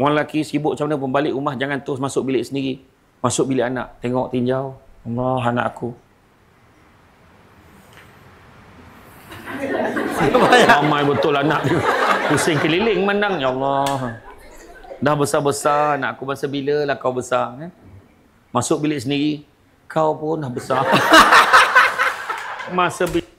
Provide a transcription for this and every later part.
Orang lelaki sibuk macam mana pun balik rumah jangan terus masuk bilik sendiri. Masuk bilik anak, tengok tinjau. Allah anak aku. Ramai oh betul anak dia. Pusing keliling menang. Ya Allah. Dah besar-besar anak aku masa bila lah kau besar. Eh? Masuk bilik sendiri. Kau pun dah besar. masa bila.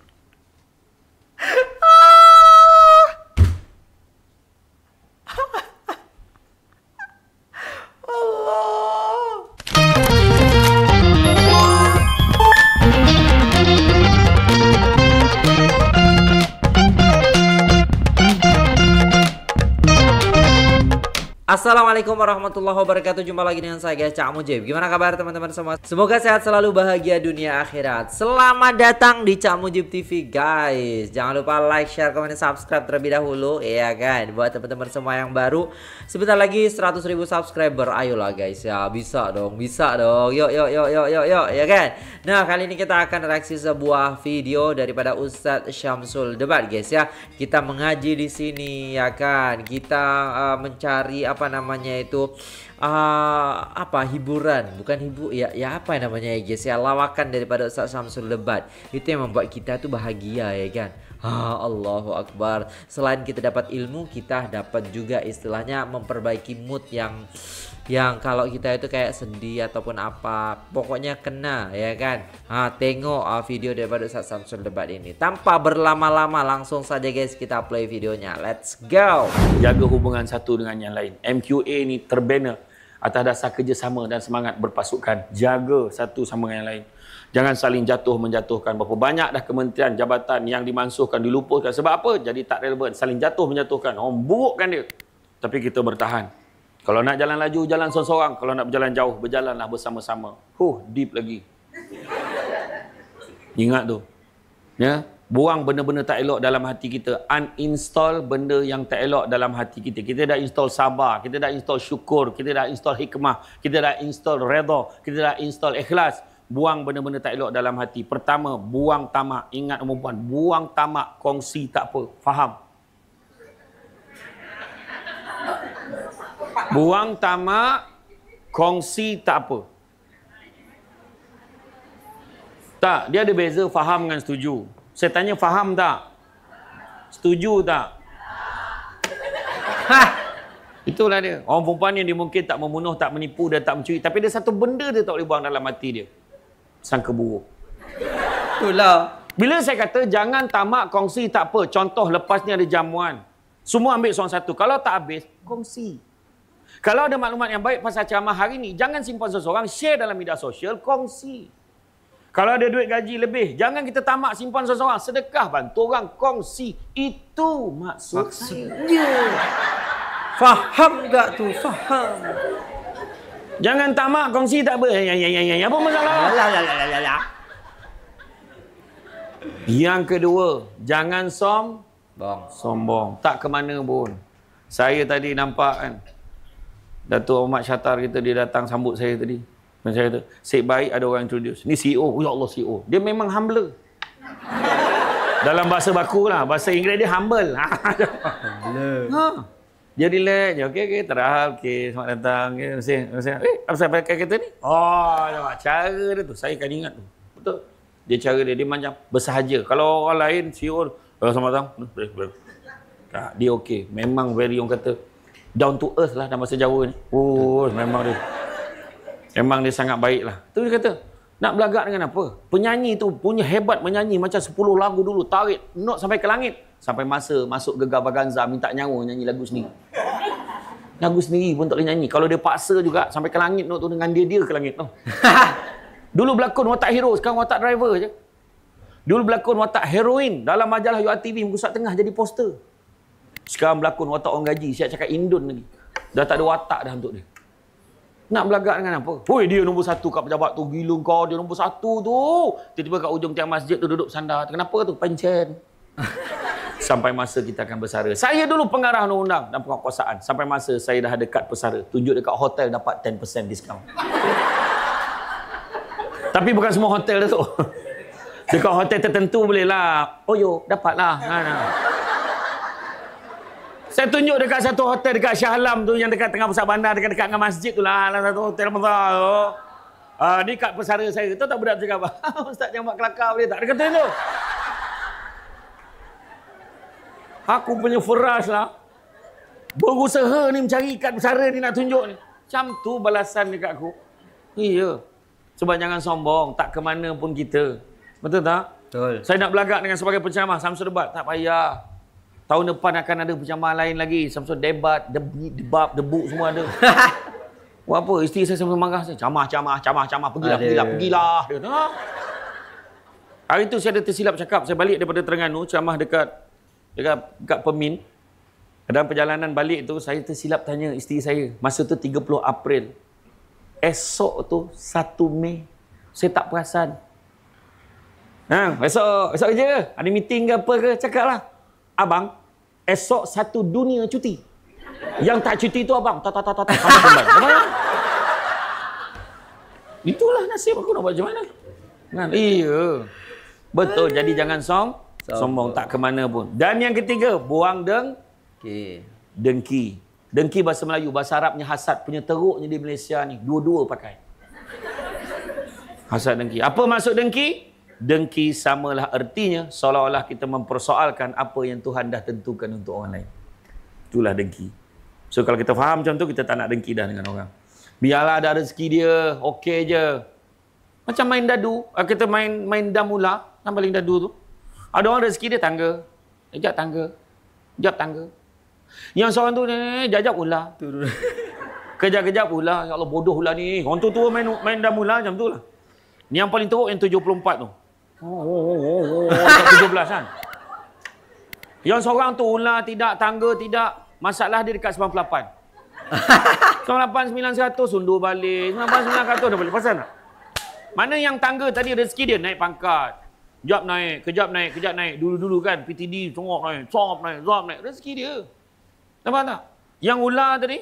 Assalamualaikum warahmatullahi wabarakatuh Jumpa lagi dengan saya guys, Cak Mujib Gimana kabar teman-teman semua? Semoga sehat selalu bahagia dunia akhirat Selamat datang di Cak Mujib TV guys Jangan lupa like, share, komen, subscribe terlebih dahulu Iya kan, buat teman-teman semua yang baru Sebentar lagi 100 ribu subscriber Ayolah guys, ya bisa dong, bisa dong Yuk, yuk, yuk, yuk, yuk, yuk, ya kan Nah, kali ini kita akan reaksi sebuah video daripada Ustadz Syamsul Debat guys ya Kita mengaji di sini, ya kan Kita uh, mencari apa namanya namanya itu uh, apa hiburan bukan hibu ya ya apa namanya ya guys ya lawakan daripada Ustaz Samsul Lebat itu yang membuat kita tuh bahagia ya kan Ah, Allahu Akbar Selain kita dapat ilmu Kita dapat juga istilahnya Memperbaiki mood yang yang kalau kita itu kayak sedih ataupun apa pokoknya kena ya kan ha, tengok uh, video daripada Ustaz Samsul debat ini tanpa berlama-lama langsung saja guys kita play videonya let's go jaga hubungan satu dengan yang lain MQA ini terbina atas dasar kerjasama dan semangat berpasukan jaga satu sama dengan yang lain jangan saling jatuh menjatuhkan berapa banyak dah kementerian jabatan yang dimansuhkan diluputkan sebab apa jadi tak relevan saling jatuh menjatuhkan orang oh, burukkan dia tapi kita bertahan kalau nak jalan laju, jalan seorang-seorang. Kalau nak berjalan jauh, berjalanlah bersama-sama. Huh, deep lagi. Ingat tu. Ya? Buang benda-benda tak elok dalam hati kita. Uninstall benda yang tak elok dalam hati kita. Kita dah install sabar. Kita dah install syukur. Kita dah install hikmah. Kita dah install redha. Kita dah install ikhlas. Buang benda-benda tak elok dalam hati. Pertama, buang tamak. Ingat, perempuan. Buang tamak, kongsi tak apa. Faham? Buang tamak, kongsi tak apa. Tak, dia ada beza faham dengan setuju. Saya tanya faham tak? Setuju tak? Ha! Itulah dia. Orang perempuan yang dia mungkin tak membunuh, tak menipu, dan tak mencuri. Tapi ada satu benda dia tak boleh buang dalam hati dia. Sangka buruk. Itulah. Bila saya kata jangan tamak kongsi tak apa. Contoh lepas ni ada jamuan. Semua ambil seorang satu. Kalau tak habis, kongsi. Kalau ada maklumat yang baik pasal ceramah hari ini, jangan simpan seseorang, share dalam media sosial, kongsi. Kalau ada duit gaji lebih, jangan kita tamak simpan seseorang. Sedekah bantu orang, kongsi. Itu maksud maksudnya. Saya. Faham tak tu? Faham. Jangan tamak, kongsi tak apa. Ya, ya, ya, ya. ya. Apa masalah? Ya, ya, ya, ya, ya, ya. Yang kedua, jangan som... sombong. Tak ke mana pun. Saya tadi nampak kan, Datuk Ahmad Syatar kita dia datang sambut saya tadi. Dan saya kata, Sik baik ada orang introduce. Ni CEO, oh, ya Allah CEO. Dia memang humble. Dalam bahasa baku lah. Bahasa Inggeris dia humble. humble. ha. Dia relax je. Okey, okey. Terahal. Okey, selamat datang. Okey, terima kasih. Terima kasih. Eh, apa saya pakai kereta ni? Oh, ya, cara dia tu. Saya kan ingat tu. Betul. Dia cara dia. Dia macam bersahaja. Kalau orang lain, CEO, oh, eh, selamat datang. Tak, dia okey. Memang very, orang kata, down to earth lah dalam bahasa Jawa ni. Oh, memang dia. Memang dia sangat baik lah. Tu dia kata, nak belagak dengan apa? Penyanyi tu punya hebat menyanyi macam 10 lagu dulu, tarik not sampai ke langit. Sampai masa masuk ke baganza, minta nyawa nyanyi lagu sendiri. Lagu sendiri pun tak boleh nyanyi. Kalau dia paksa juga, sampai ke langit not tu dengan dia, dia ke langit tu. dulu berlakon watak hero, sekarang watak driver je. Dulu berlakon watak heroin dalam majalah UR TV, Tengah jadi poster. Sekarang berlakon watak orang gaji. Siap cakap Indun lagi. Dah tak ada watak dah untuk dia. Nak belagak dengan apa? Hui, dia nombor satu kat pejabat tu. Gila kau, dia nombor satu tu. Tiba-tiba kat ujung tiang masjid tu duduk sandar. Kenapa tu? Pencen. Sampai masa kita akan bersara. Saya dulu pengarah undang-undang dan penguasaan. Sampai masa saya dah ada kad bersara. Tunjuk dekat hotel dapat 10% discount. Tapi bukan semua hotel dah tu. Dekat hotel tertentu bolehlah. Oh yo, dapatlah. Ha, nah. Ha. Saya tunjuk dekat satu hotel dekat Shah Alam tu yang dekat tengah pusat bandar dekat dekat dengan masjid tu lah. Satu hotel besar tu. Uh, ni kat pesara saya. Tahu tak budak tu cakap, Ustaz jangan buat kelakar boleh tak? Dia kata tu. Aku punya furas lah. Berusaha ni mencari kat pesara ni nak tunjuk ni. Macam tu balasan dekat aku. Iya. Sebab jangan sombong. Tak ke mana pun kita. Betul tak? Betul. Saya nak belagak dengan sebagai penceramah. Samsung debat. Tak payah. Tahun depan akan ada perjamahan lain lagi. Samsung debat, debi, debab, debuk semua ada. Buat apa? Isteri saya sama marah saya. Camah, camah, camah, camah. Pergilah, Adee. pergilah, pergilah. Dia, nah. Hari tu saya ada tersilap cakap. Saya balik daripada Terengganu, camah dekat dekat, dekat Pemin. Dalam perjalanan balik tu, saya tersilap tanya isteri saya. Masa tu 30 April. Esok tu 1 Mei. Saya tak perasan. Ha, esok, esok kerja Ada meeting ke apa ke? Cakap lah. Abang, Esok satu dunia cuti. Yang tak cuti tu abang. Tak, tak, tak, tak, tak. Kamu kembali. Abang. Itulah nasib aku nak buat macam mana. Kan? Iya. Betul. Ayuh. Jadi jangan song. Sombong. sombong. Tak ke mana pun. Dan yang ketiga. Buang deng. Okay. Dengki. Dengki bahasa Melayu. Bahasa Arabnya hasad. Punya teruknya di Malaysia ni. Dua-dua pakai. Hasad dengki. Apa maksud Dengki dengki samalah ertinya seolah-olah kita mempersoalkan apa yang Tuhan dah tentukan untuk orang lain. Itulah dengki. So kalau kita faham macam tu, kita tak nak dengki dah dengan orang. Biarlah ada rezeki dia, okey je. Macam main dadu, ah, kita main main damula, nama paling dadu tu. Ada orang rezeki dia tangga. Sekejap tangga. Sekejap tangga. Yang seorang tu, jajak pula. Turun. Kejap-kejap pula. Ya Allah, bodoh pula ni. Orang tu tu main, main damula macam tu lah. Ni yang paling teruk yang 74 tu. Oh, oh, oh, oh. 17 kan? Yang seorang tu ular tidak, tangga tidak. Masalah dia dekat 98. 98, 900, undur balik. 99, 100 dah balik. Pasal tak? Mana yang tangga tadi rezeki dia naik pangkat. Kejap naik, kejap naik, kejap naik. Dulu-dulu kan PTD, congok naik, congok naik, congok naik. Rezeki dia. Nampak tak? Yang ular tadi,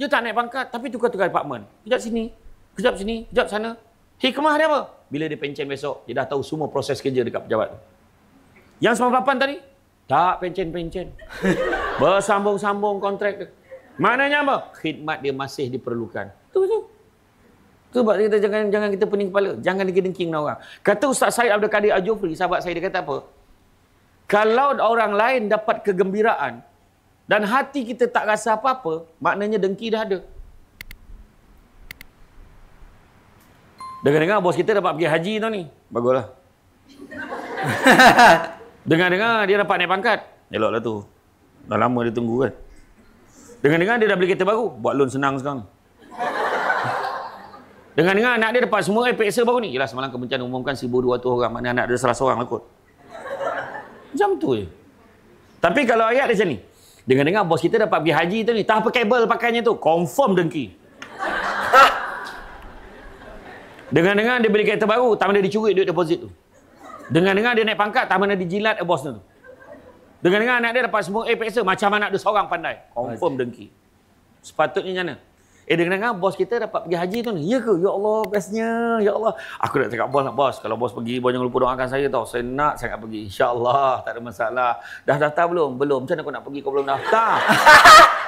dia tak naik pangkat tapi tukar-tukar apartment. Kejap sini, kejap sini, kejap sana. Hikmah dia apa? Bila dia pencen besok, dia dah tahu semua proses kerja dekat pejabat tu. Yang 98 tadi? Tak pencen-pencen. Bersambung-sambung kontrak dia. Maknanya apa? Khidmat dia masih diperlukan. Itu tu. Itu sebab kita jangan jangan kita pening kepala. Jangan dengki-dengki dengan orang. Kata Ustaz Syed Abdul Kadir Ajofri, sahabat saya, dia kata apa? Kalau orang lain dapat kegembiraan dan hati kita tak rasa apa-apa, maknanya dengki dah ada. Dengar-dengar bos kita dapat pergi haji tau ni. Baguslah. Dengar-dengar dia dapat naik pangkat. Eloklah tu. Dah lama dia tunggu kan. Dengar-dengar dia dah beli kereta baru. Buat loan senang sekarang. Dengar-dengar anak dia dapat semua eh, peksa baru ni. Yelah semalam kebencian umumkan si 1,200 orang. Maknanya anak dia salah seorang lah kot. Macam tu je. Tapi kalau ayat dia macam ni. Dengar-dengar bos kita dapat pergi haji tu ni. Tak apa kabel pakainya tu. Confirm dengki. Ha! Dengan-dengan dia beli kereta baru, tak mana dicuri duit deposit tu. Dengan-dengan dia naik pangkat, tak mana dijilat eh, bos tu. Dengan-dengan anak dia dapat semua A peksa, macam anak dia seorang pandai. Confirm dengki. Sepatutnya macam Eh, dengan-dengan bos kita dapat pergi haji tu ni. Ya ke? Ya Allah, bestnya. Ya Allah. Aku nak cakap bos, bos. Kalau bos pergi, bos jangan lupa doakan saya tau. Saya nak sangat pergi. InsyaAllah, tak ada masalah. Dah daftar belum? Belum. Macam mana aku nak pergi? Kau belum daftar.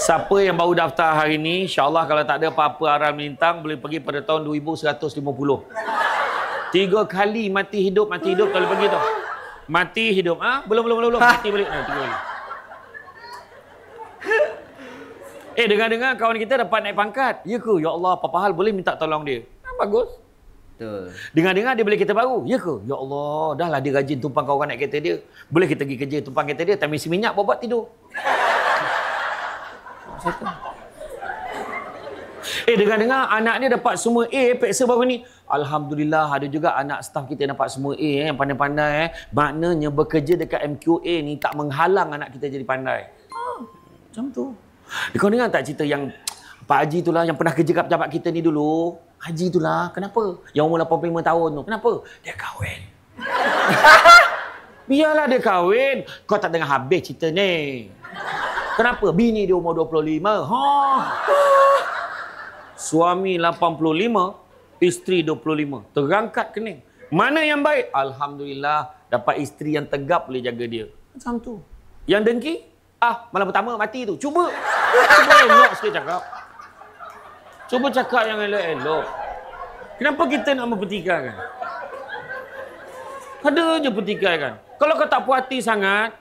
Siapa yang baru daftar hari ini, insyaAllah kalau tak ada apa-apa arah melintang, boleh pergi pada tahun 2150. Tiga kali mati hidup, mati hidup kalau pergi tu. Mati hidup. Ah, ha? Belum, belum, belum. belum. Mati balik. Nah, tiga kali. Eh, dengar-dengar kawan kita dapat naik pangkat. Ya ke? Ya Allah, apa-apa hal boleh minta tolong dia. Ha, bagus. Dengar-dengar dia boleh kereta baru. Ya ke? Ya Allah, dah lah dia rajin tumpang kawan naik kereta dia. Boleh kita pergi kerja tumpang kereta dia. Tak minyak buat-buat tidur. Cerita. Eh dengan dengar anak ni dapat semua A peksa baru ni. Alhamdulillah ada juga anak staff kita dapat semua A eh, yang pandai-pandai eh. Maknanya bekerja dekat MQA ni tak menghalang anak kita jadi pandai. macam tu. Kau dengar tak cerita yang Pak Haji itulah yang pernah kerja kat pejabat kita ni dulu. Haji itulah. Kenapa? Yang umur 85 tahun tu. Kenapa? Dia kahwin. Biarlah dia kahwin. Kau tak dengar habis cerita ni. Kenapa? Bini dia umur 25. Ha. Suami 85, isteri 25. Terangkat kening. Mana yang baik? Alhamdulillah dapat isteri yang tegap boleh jaga dia. Macam tu. Yang dengki? Ah, malam pertama mati tu. Cuba. Cuba nak sikit cakap. Cuba cakap yang elok-elok. Kenapa kita nak mempertikaikan? Ada je pertikaikan. Kalau kau tak puas hati sangat,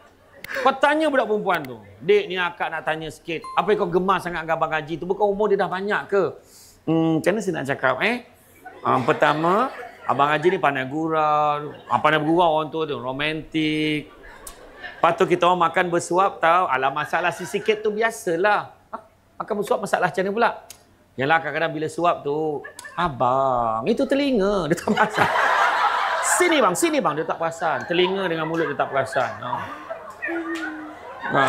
kau tanya budak perempuan tu. Dek ni akak nak tanya sikit. Apa yang kau gemar sangat dengan abang gaji tu? Bukan umur dia dah banyak ke? Hmm, macam mana saya nak cakap eh? Um, pertama, abang gaji ni pandai gurau. Uh, pandai bergurau orang tua tu. Romantik. Lepas kita orang makan bersuap tau. Alah masalah si sikit tu biasalah. Ha? Makan bersuap masalah macam mana pula? Yalah kadang-kadang bila suap tu. Abang, itu telinga. Dia tak perasan. Sini bang, sini bang. Dia tak perasan. Telinga dengan mulut dia tak perasan. Ha? Ah. Ha.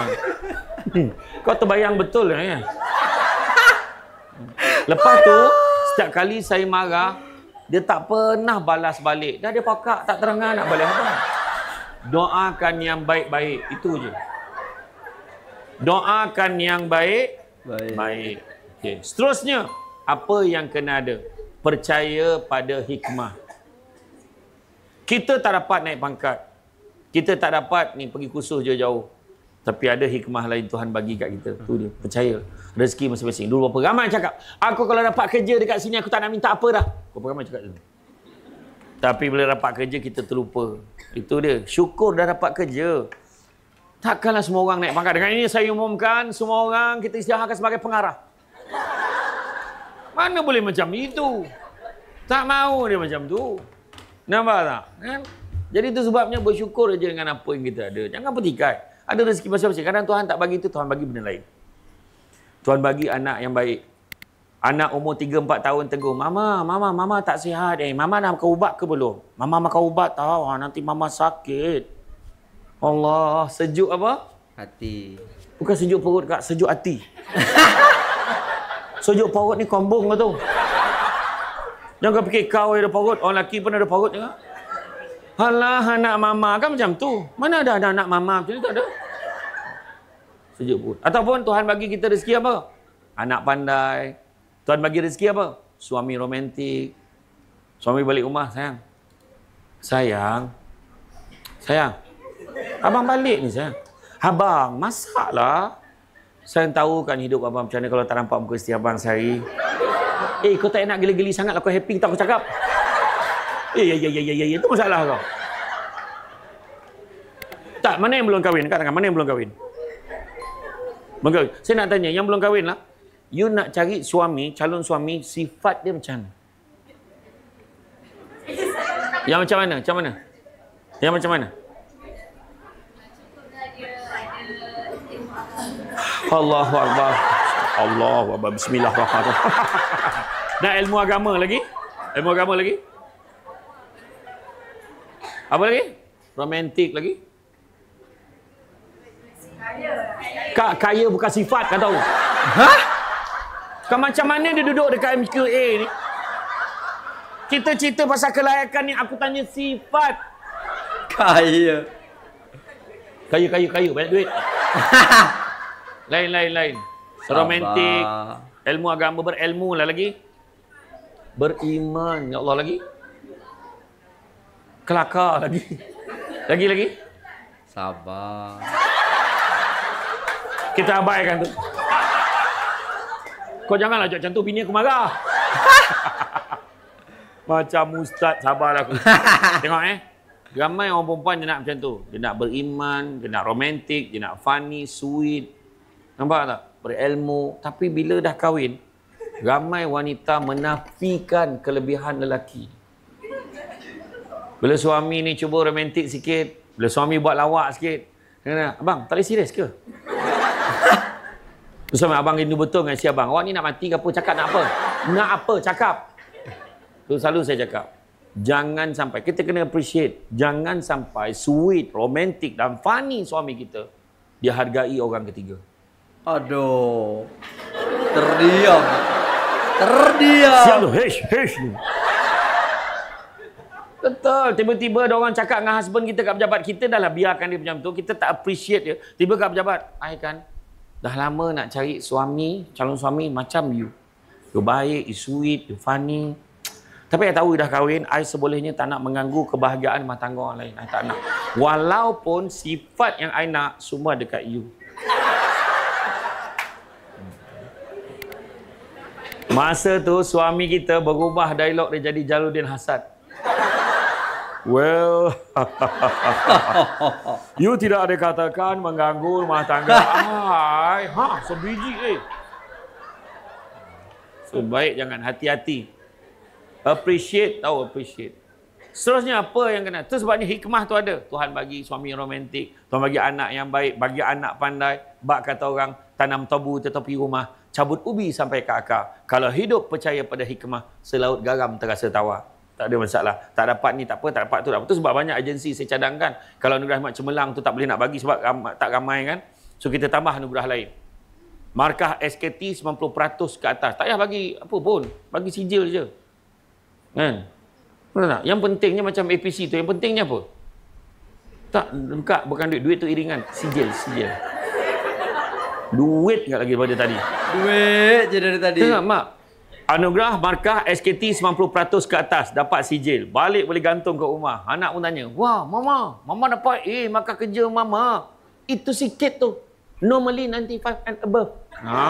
Kau terbayang betul ni. Eh? Lepas tu, setiap kali saya marah, dia tak pernah balas balik. Dah dia pakak, tak terengah nak balik apa. Doakan yang baik-baik. Itu je. Doakan yang baik. Baik. baik. Okey. Seterusnya, apa yang kena ada? Percaya pada hikmah. Kita tak dapat naik pangkat. Kita tak dapat ni pergi kusuh jauh-jauh. Tapi ada hikmah lain Tuhan bagi kat kita. Tu dia. Percaya. Rezeki masing-masing. Dulu berapa ramai cakap. Aku kalau dapat kerja dekat sini aku tak nak minta apa dah. Berapa ramai cakap tu. Tapi bila dapat kerja kita terlupa. Itu dia. Syukur dah dapat kerja. Takkanlah semua orang naik pangkat. Dengan ini saya umumkan semua orang kita istiharkan sebagai pengarah. Mana boleh macam itu? Tak mau dia macam tu. Nampak tak? Kan? Jadi itu sebabnya bersyukur saja dengan apa yang kita ada. Jangan petikai. Ada rezeki macam-macam. Kadang Tuhan tak bagi itu, Tuhan bagi benda lain. Tuhan bagi anak yang baik. Anak umur 3 4 tahun tegur, "Mama, mama, mama tak sihat. Eh, mama nak makan ubat ke belum?" "Mama makan ubat tahu, ah, nanti mama sakit." Allah, sejuk apa? Hati. Bukan sejuk perut kak, sejuk hati. sejuk perut ni kombong ke tu? Jangan fikir kau ada perut, orang lelaki pun ada perut juga. Alah anak mama kan macam tu. Mana ada anak-anak mama macam tu tak ada. Sejuk pun. Ataupun Tuhan bagi kita rezeki apa? Anak pandai. Tuhan bagi rezeki apa? Suami romantik. Suami balik rumah sayang. Sayang. Sayang. Abang balik ni sayang. Abang masaklah. Saya tahu kan hidup abang macam mana kalau tak nampak muka setiap abang sehari. Eh kau tak nak geli-geli sangat aku happy tak aku cakap. Eh, ya, ya, ya, ya, ya, itu masalah kau. Tak, mana yang belum kahwin? Katakan, mana yang belum kahwin? Mengkau, saya nak tanya, yang belum kahwin lah, you nak cari suami, calon suami, sifat dia macam mana? Yang macam mana? Macam mana? Yang macam mana? Allahu Akbar. Allahu Akbar. Bismillahirrahmanirrahim. Dah ilmu agama lagi? Ilmu agama lagi? Apa lagi? Romantik lagi? Kaya. Kak, kaya bukan sifat, kau tahu. Hah? Kau macam mana dia duduk dekat MQA ni? Kita cerita pasal kelayakan ni, aku tanya sifat. Kaya. Kaya, kaya, kaya. Banyak duit. lain, lain, lain. Sabah. Romantik. Ilmu agama berilmu lah lagi. Beriman. Ya Allah lagi kelakar lagi. Lagi lagi. Sabar. Kita abaikan tu. Kau janganlah jawab macam tu bini aku marah. macam ustaz sabarlah aku. Tengok eh. Ramai orang perempuan dia nak macam tu. Dia nak beriman, dia nak romantik, dia nak funny, sweet. Nampak tak? Berilmu. Tapi bila dah kahwin, ramai wanita menafikan kelebihan lelaki. Bila suami ni cuba romantik sikit, bila suami buat lawak sikit, kena, abang, tak boleh serius ke? suami, abang rindu betul dengan si abang. Awak ni nak mati ke apa? Cakap nak apa? Nak apa? Cakap. Tu selalu saya cakap. Jangan sampai, kita kena appreciate. Jangan sampai sweet, romantik dan funny suami kita Dia hargai orang ketiga. Aduh. Terdiam. Terdiam. Siapa tu? Hish, hish. Betul. Tiba-tiba ada orang cakap dengan husband kita kat pejabat. Kita dah lah biarkan dia macam tu. Kita tak appreciate dia. Tiba kat pejabat. I kan. Dah lama nak cari suami, calon suami macam you. You baik, you sweet, you funny. Tapi saya tahu dah kahwin. I sebolehnya tak nak mengganggu kebahagiaan rumah tangga orang lain. I tak nak. Walaupun sifat yang I nak semua dekat you. Masa tu suami kita berubah dialog dia jadi Jaludin Hasan. Well, you tidak ada katakan mengganggu rumah tangga. Hai, ha, sebiji eh. So, baik jangan hati-hati. Appreciate tahu appreciate. Seterusnya apa yang kena? Terus sebabnya hikmah tu ada. Tuhan bagi suami yang romantik. Tuhan bagi anak yang baik. Bagi anak pandai. Bak kata orang, tanam tabu tetapi rumah. Cabut ubi sampai ke akar. Kalau hidup percaya pada hikmah, selaut garam terasa tawar tak ada masalah. Tak dapat ni tak apa, tak dapat tu tak apa. Tu sebab banyak agensi saya cadangkan. Kalau anugerah Ahmad Cemelang tu tak boleh nak bagi sebab ramai, tak ramai kan. So kita tambah anugerah lain. Markah SKT 90% ke atas. Tak payah bagi apa pun. Bagi sijil je. Kan? Betul tak? Yang pentingnya macam APC tu. Yang pentingnya apa? Tak, dekat bukan duit. Duit tu iringan. Sijil, sijil. Duit tak lagi daripada tadi. Duit je dari tadi. Tengok, Mak anugerah markah SKT 90% ke atas dapat sijil balik boleh gantung ke rumah anak pun tanya wah mama mama dapat A eh, maka kerja mama itu sikit tu normally 95 and above ha.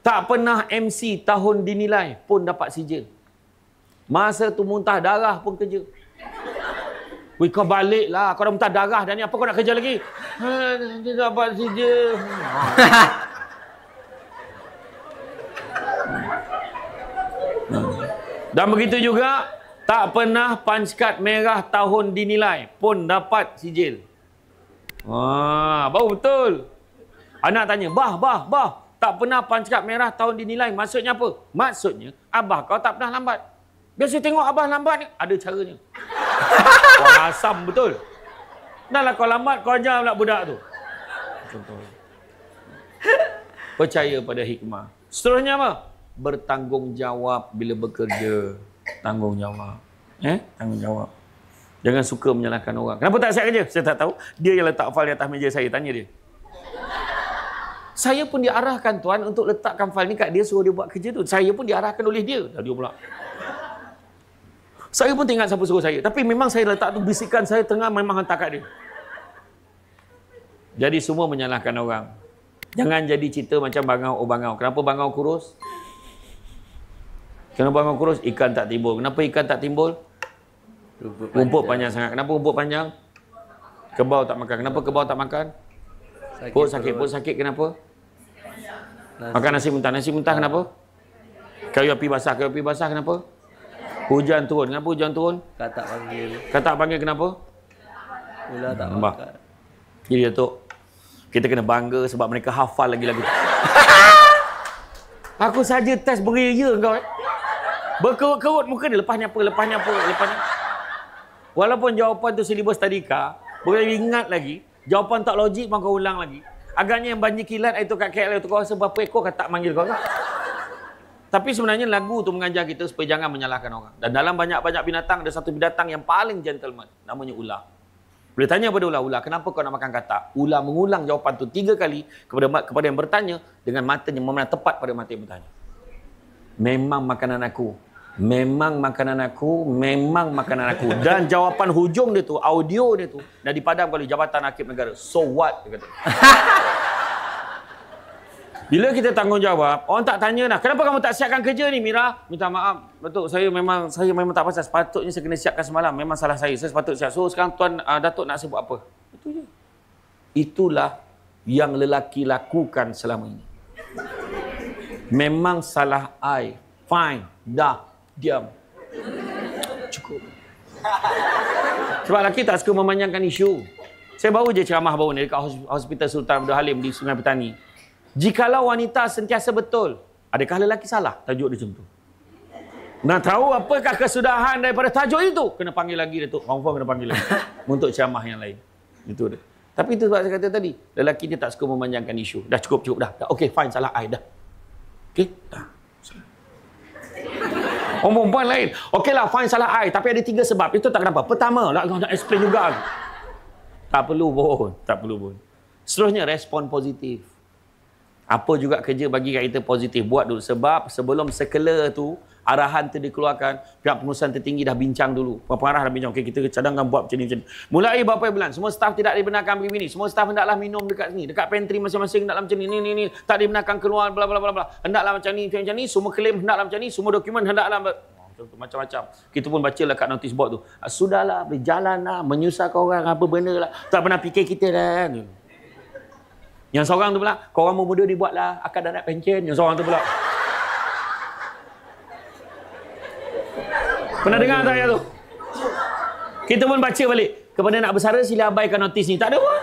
tak pernah MC tahun dinilai pun dapat sijil masa tu muntah darah pun kerja Wih, kau balik lah. Kau dah muntah darah dah ni. Apa kau nak kerja lagi? Dia ha, dapat sijil. Dan begitu juga tak pernah punch card merah tahun dinilai pun dapat sijil. Wah, bau betul. Anak tanya, bah, bah, bah. Tak pernah punch card merah tahun dinilai. Maksudnya apa? Maksudnya, Abah kau tak pernah lambat. Biasa tengok Abah lambat ni, ada caranya. Wah, asam betul. Kenalah kau lambat, kau ajar pula budak tu. Contoh. Percaya pada hikmah. Seterusnya apa? bertanggungjawab bila bekerja tanggungjawab eh tanggungjawab jangan suka menyalahkan orang kenapa tak saya kerja saya tak tahu dia yang letak file di atas meja saya tanya dia saya pun diarahkan tuan untuk letakkan file ni kat dia suruh dia buat kerja tu saya pun diarahkan oleh dia Tadi dia pula saya pun tinggal siapa suruh saya tapi memang saya letak tu bisikan saya tengah memang hantar kat dia jadi semua menyalahkan orang jangan jadi cerita macam bangau oh bangau kenapa bangau kurus Kenapa memang kurus? Ikan tak timbul. Kenapa ikan tak timbul? Rumput panjang, panjang sangat. Kenapa rumput panjang? Kebau tak makan. Kenapa kebau tak makan? Sakit perut sakit. Perut sakit kenapa? Nasi. Makan nasi muntah. Nasi muntah kenapa? Kayu api basah. Kayu api basah kenapa? Hujan turun. Kenapa hujan turun? Kak panggil. Kak panggil kenapa? Ular tak hmm, makan. Jadi Datuk, kita kena bangga sebab mereka hafal lagi lagi. Aku saja test beria ya, kau. Eh. Berkerut-kerut muka dia. Lepas ni apa? Lepas ni apa? Lepas ni. Walaupun jawapan tu silibus tadi kah, boleh ingat lagi. Jawapan tak logik pun ulang lagi. Agaknya yang banyak kilat itu kat KL tu kau rasa berapa ekor kau tak manggil kau Tapi sebenarnya lagu tu mengajar kita supaya jangan menyalahkan orang. Dan dalam banyak-banyak binatang, ada satu binatang yang paling gentleman. Namanya ular. Boleh tanya pada ular-ular, kenapa kau nak makan katak? Ular mengulang jawapan tu tiga kali kepada kepada yang bertanya dengan matanya memandang tepat pada mata yang bertanya memang makanan aku memang makanan aku memang makanan aku dan jawapan hujung dia tu audio dia tu dah dipadam oleh jabatan hakim negara so what dia kata bila kita tanggungjawab orang tak tanya dah kenapa kamu tak siapkan kerja ni Mira minta maaf Datuk saya memang saya memang tak pasal sepatutnya saya kena siapkan semalam memang salah saya saya sepatutnya siap so sekarang tuan uh, Datuk nak sebut apa itu je itulah yang lelaki lakukan selama ini Memang salah I. Fine. Dah. Diam. Cukup. Sebab lelaki tak suka memanjangkan isu. Saya baru je ceramah baru ni dekat Hospital Sultan Abdul Halim di Sungai Petani. Jikalau wanita sentiasa betul, adakah lelaki salah? Tajuk dia macam tu. Nak tahu apakah kesudahan daripada tajuk itu? Kena panggil lagi, Datuk. Confirm kena panggil lagi. Untuk ceramah yang lain. Itu dia. Tapi itu sebab saya kata tadi, lelaki ni tak suka memanjangkan isu. Dah cukup, cukup dah. Okay, fine, salah saya. Dah. Okey? Ah, Orang perempuan lain. Okeylah, fine salah I. Tapi ada tiga sebab. Itu tak kenapa. Pertama, nak, nak explain juga. Tak perlu pun. Tak perlu pun. Seterusnya, respon positif apa juga kerja bagi kita positif buat dulu sebab sebelum sekela tu arahan tu dikeluarkan pihak pengurusan tertinggi dah bincang dulu apa arah dah bincang okey kita cadangkan buat macam ni macam ni mulai berapa bulan semua staff tidak dibenarkan pergi ini semua staff hendaklah minum dekat sini dekat pantry masing-masing hendaklah macam ni ni ni, ni. tak dibenarkan keluar bla bla bla bla hendaklah macam ni macam, macam ni semua claim hendaklah macam ni semua dokumen hendaklah oh, macam-macam. Kita pun baca lah kat notice board tu. Ah, sudahlah, berjalanlah menyusahkan orang, apa benda lah. Tak pernah fikir kita dah. Kan? Yang seorang tu pula, kau orang muda dibuatlah akad darat pencen. Yang seorang tu pula. Pernah dengar tak ayat tu? Kita pun baca balik. Kepada nak bersara, sila abaikan notis ni. Tak ada pun.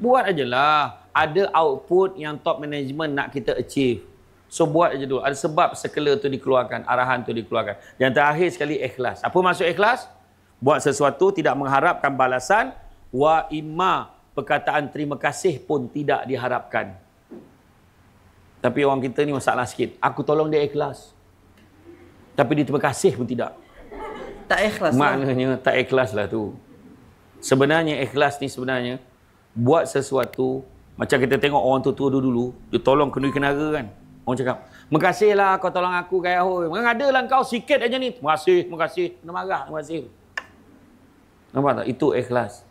Buat aje lah. Ada output yang top management nak kita achieve. So buat aja dulu. Ada sebab sekela tu dikeluarkan, arahan tu dikeluarkan. Yang terakhir sekali ikhlas. Apa maksud ikhlas? Buat sesuatu tidak mengharapkan balasan wa imma perkataan terima kasih pun tidak diharapkan. Tapi orang kita ni masalah sikit. Aku tolong dia ikhlas. Tapi dia terima kasih pun tidak. Tak ikhlas Maknanya, lah. Maknanya tak ikhlas lah tu. Sebenarnya ikhlas ni sebenarnya buat sesuatu macam kita tengok orang tu tua dulu dia tolong kenduri kenara kan. Orang cakap, terima kasih lah. kau tolong aku gaya hoi. Mengadalah ada lah kau sikit aja ni. Terima kasih, terima kasih. Kena marah, terima kasih." Nampak tak? Itu ikhlas.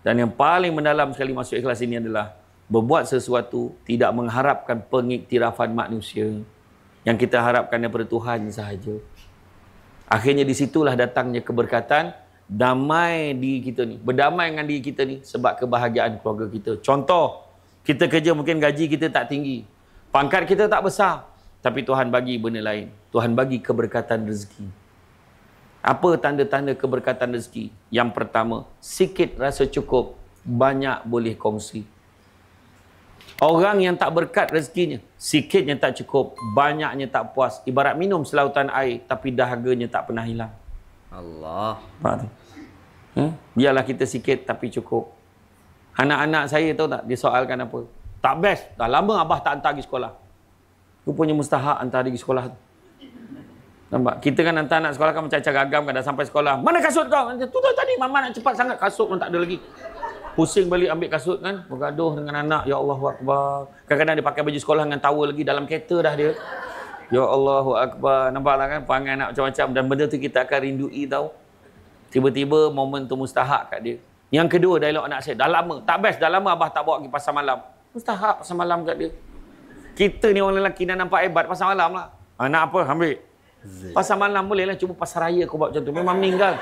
Dan yang paling mendalam sekali masuk ikhlas ini adalah berbuat sesuatu tidak mengharapkan pengiktirafan manusia yang kita harapkan daripada Tuhan sahaja. Akhirnya di situlah datangnya keberkatan damai di kita ni. Berdamai dengan diri kita ni sebab kebahagiaan keluarga kita. Contoh, kita kerja mungkin gaji kita tak tinggi. Pangkat kita tak besar. Tapi Tuhan bagi benda lain. Tuhan bagi keberkatan rezeki. Apa tanda-tanda keberkatan rezeki? Yang pertama, sikit rasa cukup, banyak boleh kongsi. Orang yang tak berkat rezekinya, sikit yang tak cukup, banyaknya tak puas. Ibarat minum selautan air, tapi dahaganya tak pernah hilang. Allah. Faham? Hmm? Biarlah kita sikit tapi cukup Anak-anak saya tahu tak Dia soalkan apa Tak best Dah lama Abah tak hantar pergi sekolah Rupanya mustahak hantar pergi sekolah tu Nampak? Kita kan hantar anak sekolah kan macam-macam gagam kan dah sampai sekolah. Mana kasut kau? Tu tu tadi mama nak cepat sangat kasut pun tak ada lagi. Pusing balik ambil kasut kan. Bergaduh dengan anak. Ya Allah akbar. Kadang-kadang dia pakai baju sekolah dengan tawa lagi dalam kereta dah dia. Ya Allah akbar. Nampak lah kan pangan anak macam-macam. Dan benda tu kita akan rindui tau. Tiba-tiba momen tu mustahak kat dia. Yang kedua dialog anak saya. Dah lama. Tak best. Dah lama Abah tak bawa pergi pasar malam. Mustahak pasar malam kat dia. Kita ni orang lelaki dah nampak hebat pasar malam lah. Anak apa? Ambil. Pasar malam boleh lah. Cuba pasar raya kau buat macam tu. Memang ming kan?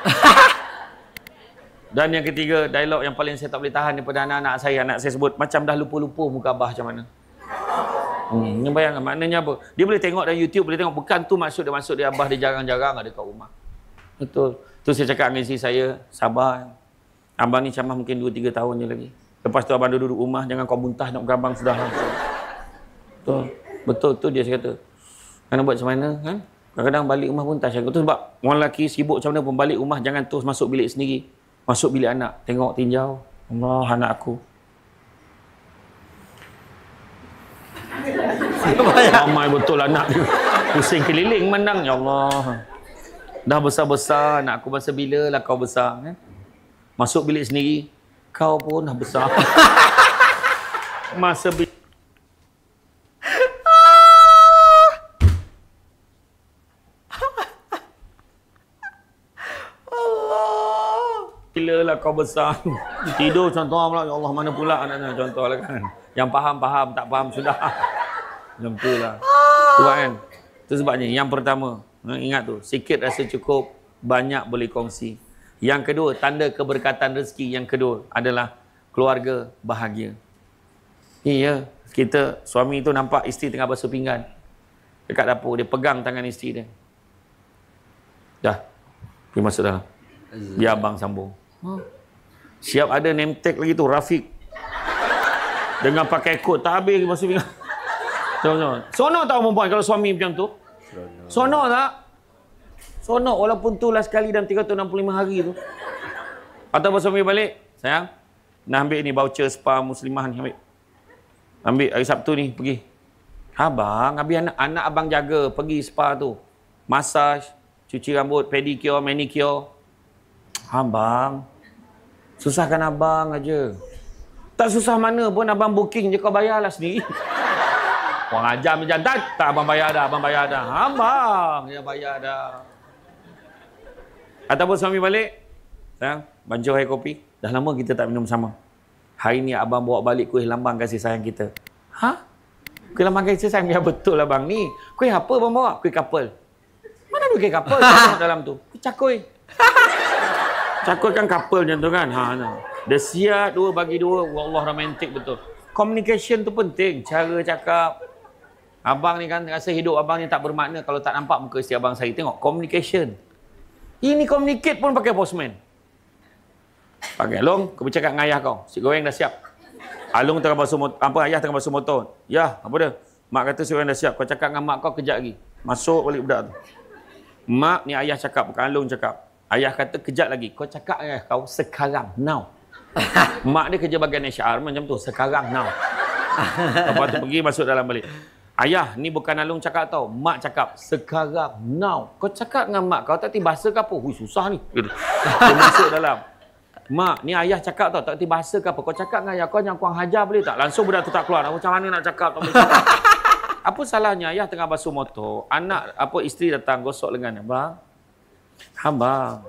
Dan yang ketiga, dialog yang paling saya tak boleh tahan daripada anak-anak saya. Anak saya sebut, macam dah lupa-lupa muka abah macam mana. Hmm. Ini bayangkan lah, maknanya apa? Dia boleh tengok dalam YouTube, boleh tengok. Bukan tu maksud dia masuk dia abah dia jarang-jarang ada kat rumah. Betul. Tu saya cakap dengan isteri saya, sabar. Abang ni camah mungkin 2-3 tahun je lagi. Lepas tu abang duduk rumah, jangan kau muntah nak bergambang sudah. Lah. Betul. Betul tu dia saya kata. Kena buat macam mana? Ha? Kadang-kadang balik rumah pun tasyakur. Itu sebab orang lelaki sibuk macam mana pun balik rumah jangan terus masuk bilik sendiri. Masuk bilik anak. Tengok tinjau. Allah anak aku. Ya? Ramai betul anak tu, Pusing keliling menang. Ya Allah. Dah besar-besar anak aku masa bila lah kau besar. Eh? Masuk bilik sendiri. Kau pun dah besar. masa bila. kau besar. Tidur contoh pula. Ya Allah mana pula anak-anak contoh lah kan. Yang faham, faham. Tak faham, sudah. Macam tu lah. Tu kan. Tu sebabnya. Yang pertama. Ha, ingat tu. Sikit rasa cukup. Banyak boleh kongsi. Yang kedua. Tanda keberkatan rezeki. Yang kedua adalah keluarga bahagia. Iya. Kita, suami tu nampak isteri tengah basuh pinggan. Dekat dapur. Dia pegang tangan isteri dia. Dah. Pergi masuk dalam. Biar abang sambung. Ha? Siap ada name tag lagi tu, Rafiq. Dengan pakai kod tak habis masa bingung. Sonok sono tahu perempuan kalau suami macam tu? Sono tak? Sono walaupun tu last kali dalam 365 hari tu. Atau suami balik, sayang. Nak ambil ni voucher spa muslimah ni ambil. Ambil hari Sabtu ni pergi. Abang, habis anak, anak abang jaga pergi spa tu. Massage, cuci rambut, pedicure, manicure. Abang. Susahkan abang aja. Tak susah mana pun abang booking je kau bayarlah sendiri. Kau ajar macam jantan. Tak abang bayar dah, abang bayar dah. Abang, ya bayar dah. Ataupun suami balik. Ya, banjur air kopi. Dah lama kita tak minum sama. Hari ni abang bawa balik kuih lambang kasih sayang kita. Ha? Kuih lambang kasih sayang? Ya betul lah bang ni. Kuih apa abang bawa? Kuih couple. Mana ada kuih couple dalam tu? Kuih cakoi. Takutkan couple macam tu kan. Ha, no. Dia siap dua bagi dua. Allah romantik betul. Communication tu penting. Cara cakap. Abang ni kan rasa hidup abang ni tak bermakna kalau tak nampak muka si abang saya. Tengok, communication. Ini communicate pun pakai postman. Pakai long, kau bercakap dengan ayah kau. Si goreng dah siap. Alung ah, tengah basuh motor. Apa, ayah tengah basuh motor. Ya, apa dia? Mak kata si goreng dah siap. Kau cakap dengan mak kau kejap lagi. Masuk balik budak tu. Mak ni ayah cakap, bukan Alung cakap. Ayah kata kejap lagi. Kau cakap ayah kau sekarang now. Mak dia kerja bagian HR macam tu. Sekarang now. Apa tu pergi masuk dalam balik. Ayah, ni bukan Alung cakap tau. Mak cakap, sekarang, now. Kau cakap dengan mak kau, tak tiba bahasa ke apa? Hui, susah ni. Gitu. masuk dalam. Mak, ni ayah cakap tau, tak tiba bahasa ke apa? Kau cakap dengan ayah kau, jangan kurang hajar boleh tak? Langsung budak tu tak keluar. Aku macam mana nak cakap? Tak boleh apa salahnya ayah tengah basuh motor, anak, apa isteri datang gosok lengan. Abang, Hamba.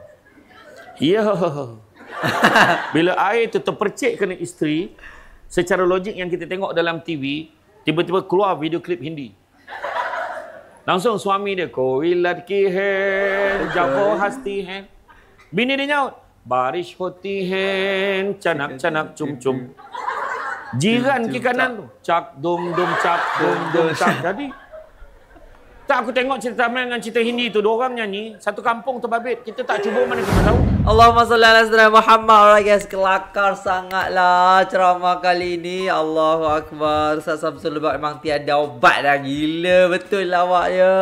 Ya. Bila air itu terpercik kena isteri, secara logik yang kita tengok dalam TV, tiba-tiba keluar video klip Hindi. Langsung suami dia, Kowilat ki hai, jago hasti hen. Bini dia nyaut, Barish hoti hen, canak canak cum cum. Jiran ki kanan tu, cak dum dum cak dum dum cak. Jadi, tak aku tengok cerita Tamil dengan cerita Hindi tu Dua orang nyanyi Satu kampung terbabit Kita tak cuba mana kita tahu Allahumma salli ala sallam Muhammad Alright guys Kelakar sangatlah ceramah kali ini Allahu Akbar Ustaz Samsul memang tiada obat dah Gila betul lah awak ya.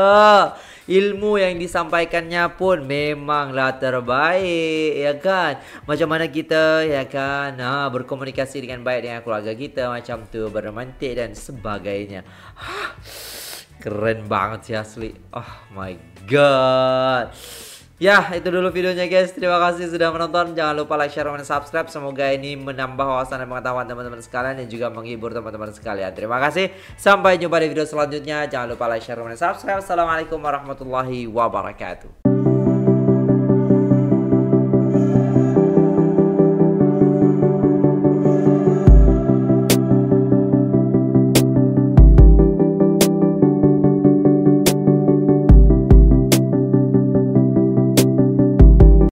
Ilmu yang disampaikannya pun memanglah terbaik ya kan. Macam mana kita ya kan ha berkomunikasi dengan baik dengan keluarga kita macam tu bermantik dan sebagainya. Ha. keren banget sih asli oh my god Ya, itu dulu videonya guys. Terima kasih sudah menonton. Jangan lupa like, share, dan subscribe. Semoga ini menambah wawasan dan pengetahuan teman-teman sekalian dan juga menghibur teman-teman sekalian. Terima kasih. Sampai jumpa di video selanjutnya. Jangan lupa like, share, dan subscribe. Assalamualaikum warahmatullahi wabarakatuh.